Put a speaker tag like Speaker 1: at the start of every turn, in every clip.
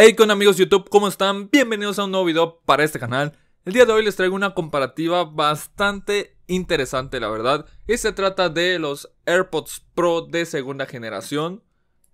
Speaker 1: Hey, con amigos YouTube, ¿cómo están? Bienvenidos a un nuevo video para este canal. El día de hoy les traigo una comparativa bastante interesante, la verdad. Y se trata de los AirPods Pro de segunda generación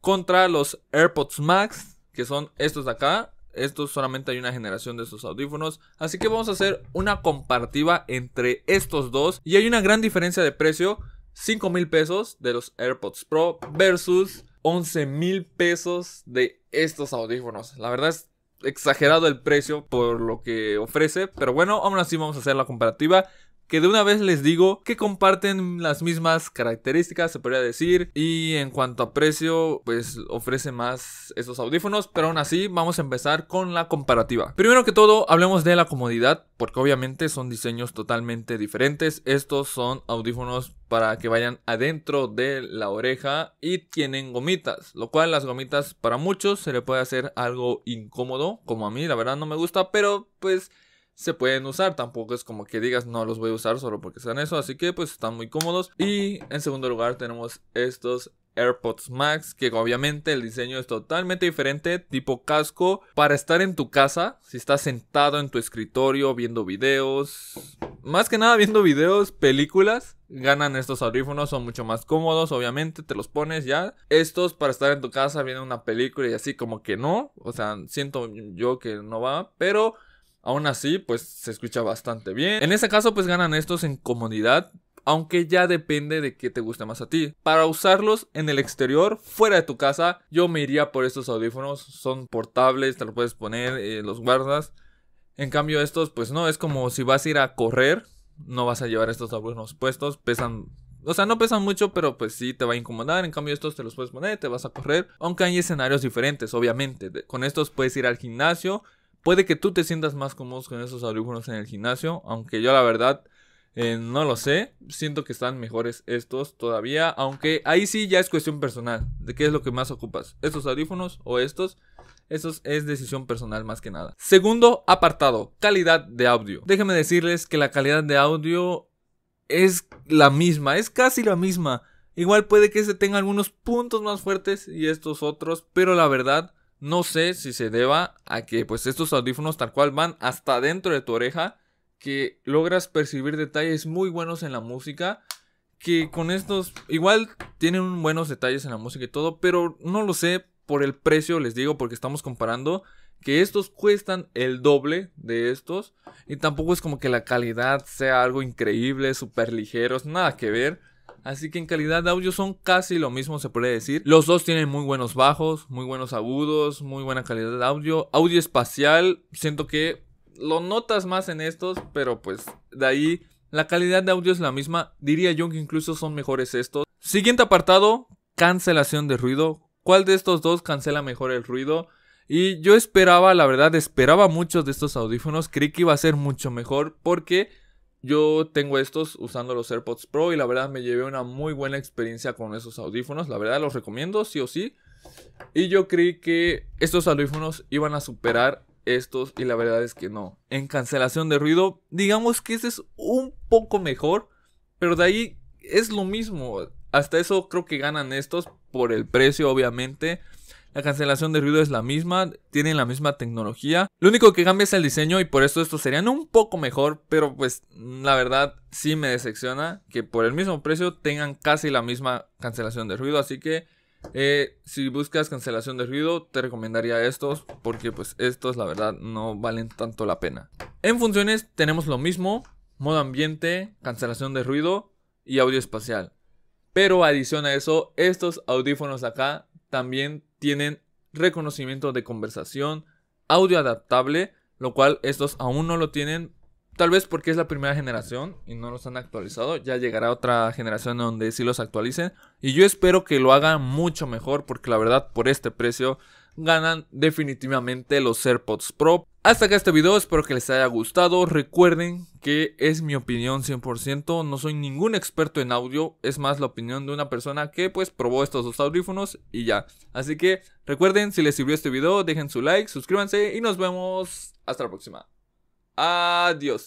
Speaker 1: contra los AirPods Max, que son estos de acá. Estos solamente hay una generación de estos audífonos. Así que vamos a hacer una comparativa entre estos dos. Y hay una gran diferencia de precio. 5 mil pesos de los AirPods Pro versus 11 mil pesos de estos audífonos. La verdad es exagerado el precio por lo que ofrece, pero bueno, aún así vamos a hacer la comparativa que de una vez les digo que comparten las mismas características, se podría decir, y en cuanto a precio, pues ofrece más esos audífonos, pero aún así vamos a empezar con la comparativa. Primero que todo, hablemos de la comodidad, porque obviamente son diseños totalmente diferentes. Estos son audífonos para que vayan adentro de la oreja y tienen gomitas, lo cual las gomitas para muchos se le puede hacer algo incómodo, como a mí, la verdad no me gusta, pero pues se pueden usar. Tampoco es como que digas no los voy a usar solo porque sean eso. Así que pues están muy cómodos. Y en segundo lugar tenemos estos AirPods Max, que obviamente el diseño es totalmente diferente, tipo casco, para estar en tu casa, si estás sentado en tu escritorio viendo videos, más que nada viendo videos, películas, ganan estos audífonos, son mucho más cómodos, obviamente, te los pones ya. Estos para estar en tu casa viendo una película y así como que no, o sea, siento yo que no va, pero... Aún así, pues se escucha bastante bien. En ese caso, pues ganan estos en comodidad, aunque ya depende de qué te guste más a ti. Para usarlos en el exterior, fuera de tu casa, yo me iría por estos audífonos. Son portables, te los puedes poner, eh, los guardas. En cambio, estos, pues no, es como si vas a ir a correr, no vas a llevar estos audífonos puestos, pesan o sea, no pesan mucho, pero pues sí te va a incomodar. En cambio, estos te los puedes poner, te vas a correr. Aunque hay escenarios diferentes, obviamente. Con estos puedes ir al gimnasio Puede que tú te sientas más cómodo con esos audífonos en el gimnasio, aunque yo la verdad eh, no lo sé. Siento que están mejores estos todavía, aunque ahí sí ya es cuestión personal de qué es lo que más ocupas, estos audífonos o estos. Eso es decisión personal más que nada. Segundo apartado, calidad de audio. Déjenme decirles que la calidad de audio es la misma, es casi la misma. Igual puede que se tenga algunos puntos más fuertes y estos otros, pero la verdad no sé si se deba a que pues estos audífonos tal cual van hasta dentro de tu oreja, que logras percibir detalles muy buenos en la música, que con estos igual tienen buenos detalles en la música y todo, pero no lo sé por el precio, les digo, porque estamos comparando que estos cuestan el doble de estos y tampoco es como que la calidad sea algo increíble, súper ligeros, nada que ver. Así que en calidad de audio son casi lo mismo, se puede decir. Los dos tienen muy buenos bajos, muy buenos agudos, muy buena calidad de audio. Audio espacial, siento que lo notas más en estos, pero pues de ahí la calidad de audio es la misma. Diría yo que incluso son mejores estos. Siguiente apartado, cancelación de ruido. ¿Cuál de estos dos cancela mejor el ruido? Y yo esperaba, la verdad, esperaba muchos de estos audífonos. Creí que iba a ser mucho mejor porque yo tengo estos usando los AirPods Pro y la verdad me llevé una muy buena experiencia con esos audífonos. La verdad los recomiendo, sí o sí. Y yo creí que estos audífonos iban a superar estos y la verdad es que no. En cancelación de ruido, digamos que este es un poco mejor, pero de ahí es lo mismo. Hasta eso creo que ganan estos por el precio, obviamente. La cancelación de ruido es la misma, tienen la misma tecnología. Lo único que cambia es el diseño y por esto estos serían un poco mejor, pero pues la verdad sí me decepciona que por el mismo precio tengan casi la misma cancelación de ruido, así que eh, si buscas cancelación de ruido, te recomendaría estos porque pues estos la verdad no valen tanto la pena. En funciones tenemos lo mismo, modo ambiente, cancelación de ruido y audio espacial. Pero adición a eso, estos audífonos acá también tienen reconocimiento de conversación, audio adaptable, lo cual estos aún no lo tienen, tal vez porque es la primera generación y no los han actualizado, ya llegará otra generación donde sí los actualicen y yo espero que lo hagan mucho mejor porque la verdad por este precio ganan definitivamente los AirPods Pro hasta acá este video, espero que les haya gustado. Recuerden que es mi opinión 100%, no soy ningún experto en audio, es más la opinión de una persona que pues probó estos dos audífonos y ya. Así que recuerden, si les sirvió este video, dejen su like, suscríbanse y nos vemos hasta la próxima. Adiós.